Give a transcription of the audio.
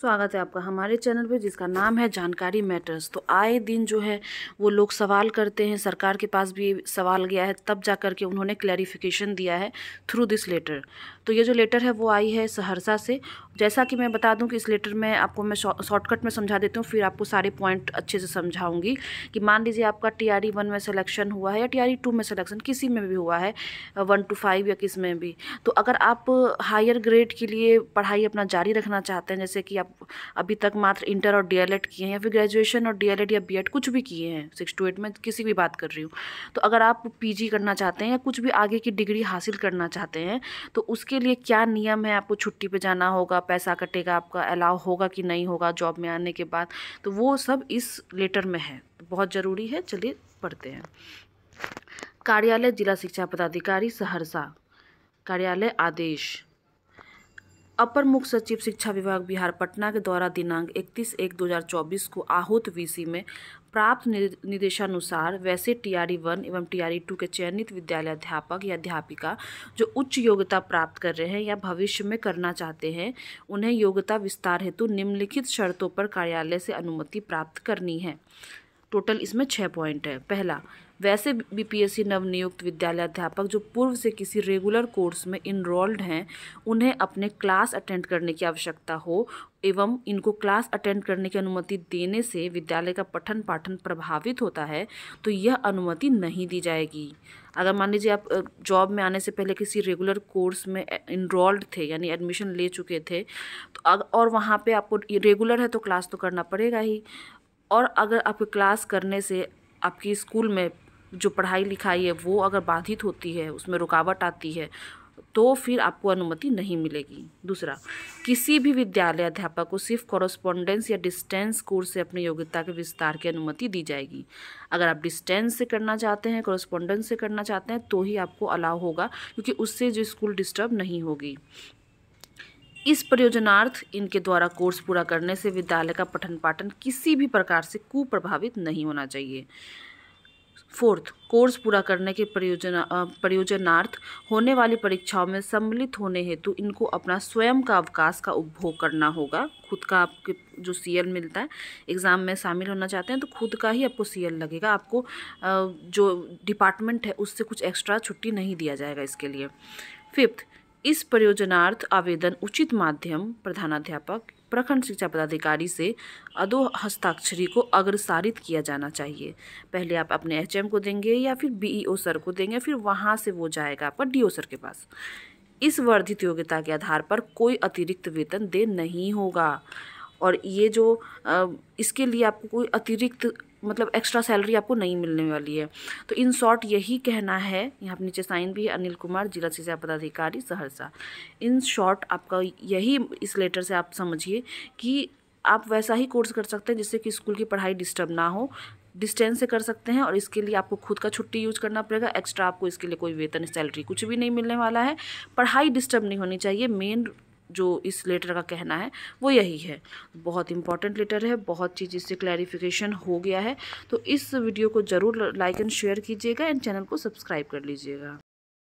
स्वागत है आपका हमारे चैनल पे जिसका नाम है जानकारी मैटर्स तो आए दिन जो है वो लोग सवाल करते हैं सरकार के पास भी सवाल गया है तब जा के उन्होंने क्लैरिफिकेशन दिया है थ्रू दिस लेटर तो ये जो लेटर है वो आई है सहरसा से जैसा कि मैं बता दूं कि इस लेटर में आपको मैं शॉर्टकट में समझा देती हूँ फिर आपको सारे पॉइंट अच्छे से समझाऊँगी कि मान लीजिए आपका टी आर वन में सलेक्शन हुआ है या टी आर टू में सिलेक्शन किसी में भी हुआ है वन टू फाइव या किस में भी तो अगर आप हायर ग्रेड के लिए पढ़ाई अपना जारी रखना चाहते हैं जैसे कि आप अभी तक मात्र इंटर और डी किए हैं या फिर ग्रेजुएशन और डी या बी कुछ भी किए हैं सिक्स टू एट में किसी भी बात कर रही हूँ तो अगर आप पी करना चाहते हैं या कुछ भी आगे की डिग्री हासिल करना चाहते हैं तो उसके लिए क्या नियम है आपको छुट्टी पर जाना होगा पैसा कटेगा आपका अलाव होगा कि नहीं होगा जॉब में आने के बाद तो वो सब इस लेटर में है तो बहुत ज़रूरी है चलिए पढ़ते हैं कार्यालय जिला शिक्षा पदाधिकारी सहरसा कार्यालय आदेश अपर मुख्य सचिव शिक्षा विभाग बिहार पटना के द्वारा दिनांक 31 एक 2024 को आहूत वीसी में प्राप्त निर्देशानुसार वैसे टीआरई वन एवं टीआरई टू के चयनित विद्यालय अध्यापक या अध्यापिका जो उच्च योग्यता प्राप्त कर रहे हैं या भविष्य में करना चाहते हैं उन्हें योग्यता विस्तार हेतु निम्नलिखित शर्तों पर कार्यालय से अनुमति प्राप्त करनी है टोटल इसमें छः पॉइंट है पहला वैसे बीपीएससी नवनियुक्त विद्यालय अध्यापक जो पूर्व से किसी रेगुलर कोर्स में इनरोल्ड हैं उन्हें अपने क्लास अटेंड करने की आवश्यकता हो एवं इनको क्लास अटेंड करने की अनुमति देने से विद्यालय का पठन पाठन प्रभावित होता है तो यह अनुमति नहीं दी जाएगी अगर मान लीजिए आप जॉब में आने से पहले किसी रेगुलर कोर्स में इनरोल्ड थे यानी एडमिशन ले चुके थे तो और वहाँ पे आपको रेगुलर है तो क्लास तो करना पड़ेगा ही और अगर आपको क्लास करने से आपकी स्कूल में जो पढ़ाई लिखाई है वो अगर बाधित होती है उसमें रुकावट आती है तो फिर आपको अनुमति नहीं मिलेगी दूसरा किसी भी विद्यालय अध्यापक को सिर्फ कॉरस्पोंडेंस या डिस्टेंस कोर्स से अपनी योग्यता के विस्तार की अनुमति दी जाएगी अगर आप डिस्टेंस से करना चाहते हैं कॉरस्पॉन्डेंस से करना चाहते हैं तो ही आपको अलाव होगा क्योंकि उससे जो स्कूल डिस्टर्ब नहीं होगी इस प्रयोजनार्थ इनके द्वारा कोर्स पूरा करने से विद्यालय का पठन पाठन किसी भी प्रकार से कुप्रभावित नहीं होना चाहिए फोर्थ कोर्स पूरा करने के प्रयोजना प्रयोजनार्थ होने वाली परीक्षाओं में सम्मिलित होने हेतु इनको अपना स्वयं का अवकाश का उपभोग करना होगा खुद का आपके जो सीएल मिलता है एग्ज़ाम में शामिल होना चाहते हैं तो खुद का ही आपको सीएल लगेगा आपको जो डिपार्टमेंट है उससे कुछ एक्स्ट्रा छुट्टी नहीं दिया जाएगा इसके लिए फिफ्थ इस प्रयोजनार्थ आवेदन उचित माध्यम प्रधानाध्यापक प्रखंड शिक्षा पदाधिकारी से अधो हस्ताक्षरी को अग्रसारित किया जाना चाहिए पहले आप अपने एचएम को देंगे या फिर बीईओ सर को देंगे फिर वहाँ से वो जाएगा आपका डी सर के पास इस वर्धित योग्यता के आधार पर कोई अतिरिक्त वेतन दे नहीं होगा और ये जो इसके लिए आपको कोई अतिरिक्त मतलब एक्स्ट्रा सैलरी आपको नहीं मिलने वाली है तो इन शॉर्ट यही कहना है यहाँ पर नीचे साइन भी है अनिल कुमार जिला शिक्षा पदाधिकारी सहरसा इन शॉर्ट आपका यही इस लेटर से आप समझिए कि आप वैसा ही कोर्स कर सकते हैं जिससे कि स्कूल की पढ़ाई डिस्टर्ब ना हो डिस्टेंस से कर सकते हैं और इसके लिए आपको खुद का छुट्टी यूज करना पड़ेगा एक्स्ट्रा आपको इसके लिए कोई वेतन सैलरी कुछ भी नहीं मिलने वाला है पढ़ाई डिस्टर्ब नहीं होनी चाहिए मेन जो इस लेटर का कहना है वो यही है बहुत इंपॉर्टेंट लेटर है बहुत चीज़ इससे क्लैरिफिकेशन हो गया है तो इस वीडियो को ज़रूर लाइक एंड शेयर कीजिएगा एंड चैनल को सब्सक्राइब कर लीजिएगा